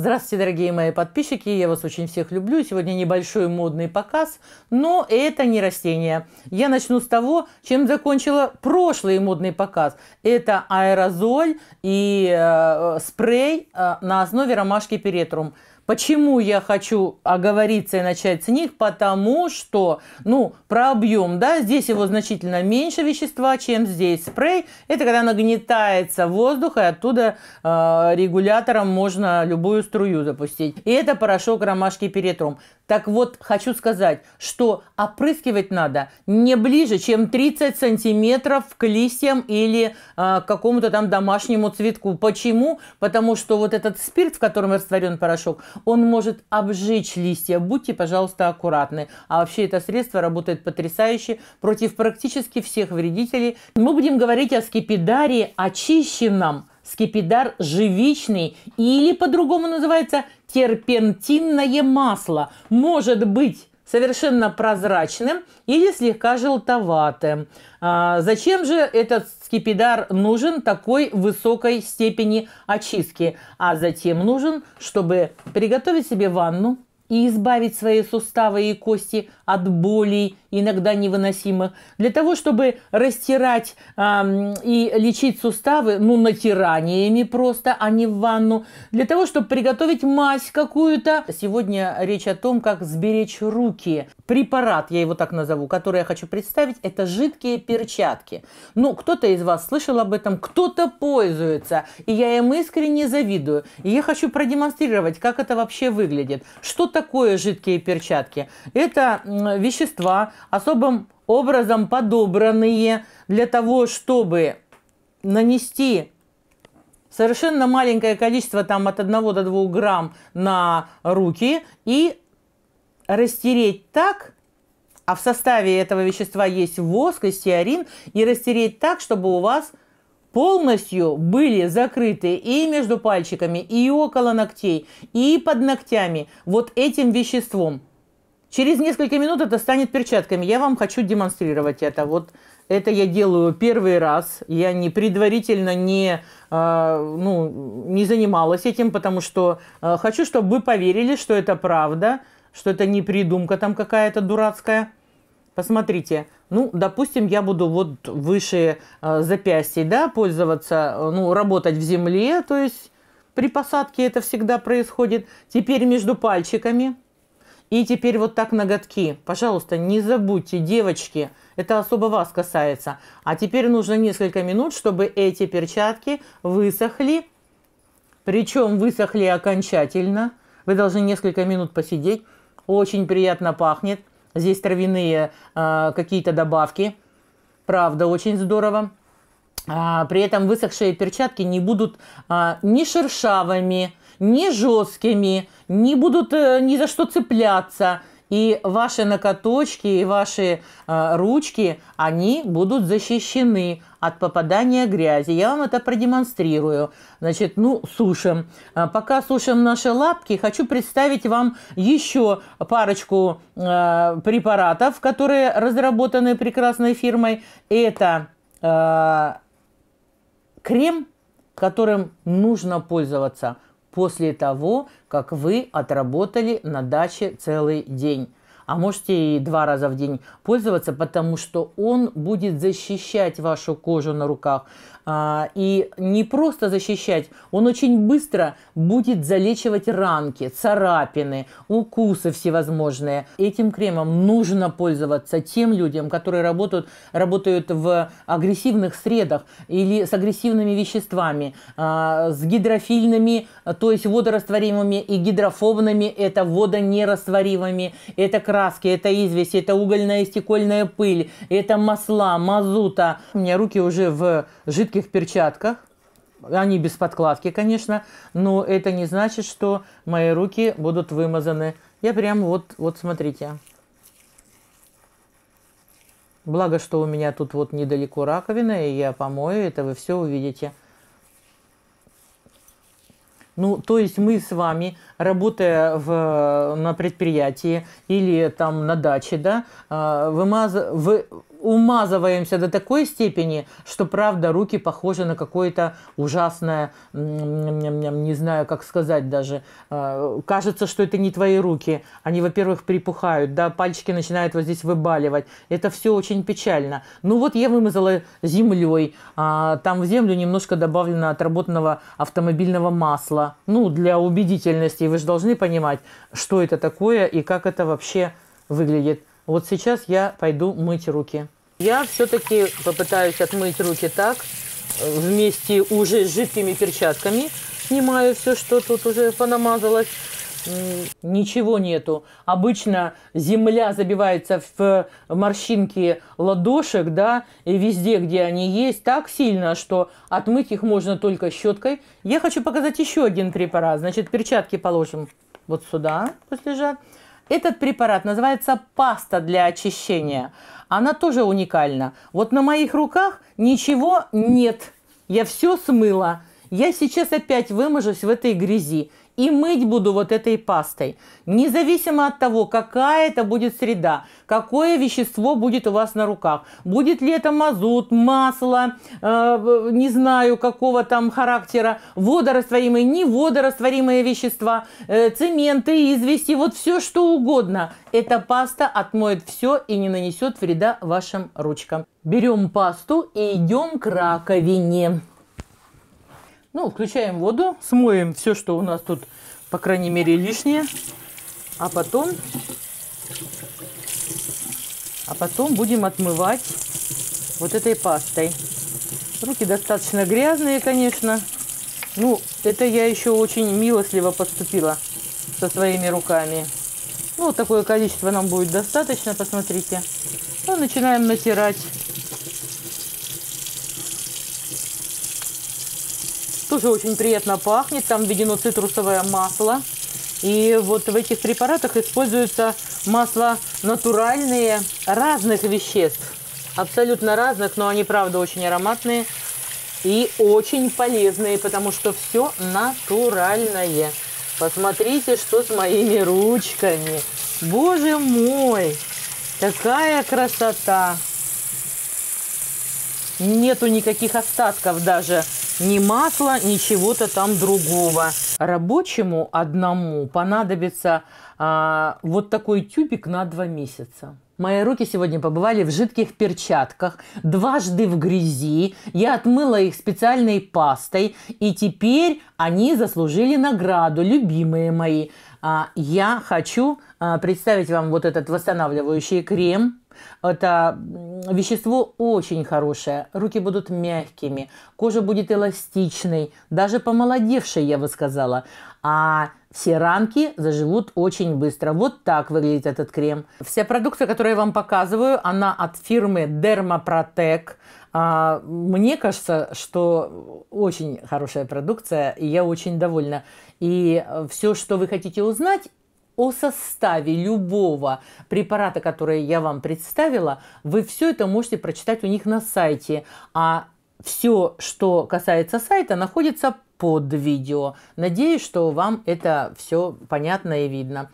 Здравствуйте, дорогие мои подписчики, я вас очень всех люблю. Сегодня небольшой модный показ, но это не растение. Я начну с того, чем закончила прошлый модный показ. Это аэрозоль и э, спрей э, на основе ромашки перетрум. Почему я хочу оговориться и начать с них? Потому что, ну, про объем, да, здесь его значительно меньше вещества, чем здесь. Спрей – это когда нагнетается воздух, и оттуда э, регулятором можно любую струю запустить. И это порошок ромашки перетром. Так вот, хочу сказать, что опрыскивать надо не ближе, чем 30 сантиметров к листьям или э, к какому-то там домашнему цветку. Почему? Потому что вот этот спирт, в котором растворен порошок, он может обжечь листья. Будьте, пожалуйста, аккуратны. А вообще это средство работает потрясающе против практически всех вредителей. Мы будем говорить о скипидарии очищенном. Скипидар живичный или по-другому называется терпентинное масло. Может быть совершенно прозрачным или слегка желтоватым. А зачем же этот скипидар нужен такой высокой степени очистки? А затем нужен, чтобы приготовить себе ванну, и избавить свои суставы и кости от болей, иногда невыносимых. Для того, чтобы растирать э, и лечить суставы, ну, натираниями просто, а не в ванну. Для того, чтобы приготовить мазь какую-то. Сегодня речь о том, как сберечь руки. Препарат, я его так назову, который я хочу представить, это жидкие перчатки. Ну, кто-то из вас слышал об этом, кто-то пользуется, и я им искренне завидую. И я хочу продемонстрировать, как это вообще выглядит. Что-то такое жидкие перчатки? Это вещества, особым образом подобранные для того, чтобы нанести совершенно маленькое количество, там от 1 до 2 грамм на руки и растереть так, а в составе этого вещества есть воск и стеарин, и растереть так, чтобы у вас полностью были закрыты и между пальчиками, и около ногтей, и под ногтями вот этим веществом. Через несколько минут это станет перчатками. Я вам хочу демонстрировать это. Вот это я делаю первый раз. Я не предварительно не, э, ну, не занималась этим, потому что э, хочу, чтобы вы поверили, что это правда, что это не придумка там какая-то дурацкая. Посмотрите, ну, допустим, я буду вот выше э, запястья, да, пользоваться, э, ну, работать в земле, то есть при посадке это всегда происходит. Теперь между пальчиками. И теперь вот так ноготки. Пожалуйста, не забудьте, девочки, это особо вас касается. А теперь нужно несколько минут, чтобы эти перчатки высохли. Причем высохли окончательно. Вы должны несколько минут посидеть. Очень приятно пахнет. Здесь травяные э, какие-то добавки. Правда, очень здорово. А, при этом высохшие перчатки не будут а, ни шершавыми, ни жесткими, не будут а, ни за что цепляться. И ваши накоточки и ваши э, ручки, они будут защищены от попадания грязи. Я вам это продемонстрирую. Значит, ну, сушим. Э, пока сушим наши лапки, хочу представить вам еще парочку э, препаратов, которые разработаны прекрасной фирмой. Это э, крем, которым нужно пользоваться – после того, как вы отработали на даче целый день а можете и два раза в день пользоваться, потому что он будет защищать вашу кожу на руках. А, и не просто защищать, он очень быстро будет залечивать ранки, царапины, укусы всевозможные. Этим кремом нужно пользоваться тем людям, которые работают, работают в агрессивных средах или с агрессивными веществами, а, с гидрофильными, то есть водорастворимыми и гидрофобными, это водонерастворимыми, это красными краски, это известь, это угольная и стекольная пыль, это масла, мазута. У меня руки уже в жидких перчатках. Они без подкладки, конечно, но это не значит, что мои руки будут вымазаны. Я прям вот, вот смотрите. Благо, что у меня тут вот недалеко раковина, и я помою, это вы все увидите. Ну, то есть мы с вами, работая в, на предприятии или там на даче, да, э, вымаз, вы, умазываемся до такой степени, что правда руки похожи на какое-то ужасное, не знаю, как сказать даже. Э, кажется, что это не твои руки. Они, во-первых, припухают, да, пальчики начинают вот здесь выбаливать. Это все очень печально. Ну вот я вымазала землей. А, там в землю немножко добавлено отработанного автомобильного масла. Ну, для убедительности. Вы же должны понимать, что это такое и как это вообще выглядит. Вот сейчас я пойду мыть руки. Я все-таки попытаюсь отмыть руки так, э, вместе уже с жидкими перчатками. Снимаю все, что тут уже понамазалось. Ничего нету. Обычно земля забивается в морщинки ладошек, да, и везде, где они есть, так сильно, что отмыть их можно только щеткой. Я хочу показать еще один препарат. Значит, перчатки положим вот сюда, пусть лежат. Этот препарат называется паста для очищения. Она тоже уникальна. Вот на моих руках ничего нет. Я все смыла. Я сейчас опять выможусь в этой грязи и мыть буду вот этой пастой. Независимо от того, какая это будет среда, какое вещество будет у вас на руках. Будет ли это мазут, масло, э, не знаю, какого там характера, водорастворимые, не водорастворимые вещества, э, цементы, извести, вот все что угодно. Эта паста отмоет все и не нанесет вреда вашим ручкам. Берем пасту и идем к раковине. Ну, включаем воду, смоем все, что у нас тут, по крайней мере, лишнее. А потом, а потом будем отмывать вот этой пастой. Руки достаточно грязные, конечно. Ну, это я еще очень милостливо поступила со своими руками. Ну, вот такое количество нам будет достаточно, посмотрите. Ну, начинаем натирать Тоже очень приятно пахнет. Там введено цитрусовое масло. И вот в этих препаратах используются масла натуральные разных веществ. Абсолютно разных, но они, правда, очень ароматные и очень полезные, потому что все натуральное. Посмотрите, что с моими ручками. Боже мой, какая красота. Нету никаких остатков даже ни масла, ни чего-то там другого. Рабочему одному понадобится а, вот такой тюбик на два месяца. Мои руки сегодня побывали в жидких перчатках, дважды в грязи. Я отмыла их специальной пастой, и теперь они заслужили награду, любимые мои. А, я хочу а, представить вам вот этот восстанавливающий крем это вещество очень хорошее, руки будут мягкими, кожа будет эластичной, даже помолодевшей, я бы сказала. А все ранки заживут очень быстро. Вот так выглядит этот крем. Вся продукция, которую я вам показываю, она от фирмы Dermaprotec. А, мне кажется, что очень хорошая продукция, и я очень довольна. И э, все, что вы хотите узнать, о составе любого препарата, который я вам представила, вы все это можете прочитать у них на сайте. А все, что касается сайта, находится под видео. Надеюсь, что вам это все понятно и видно.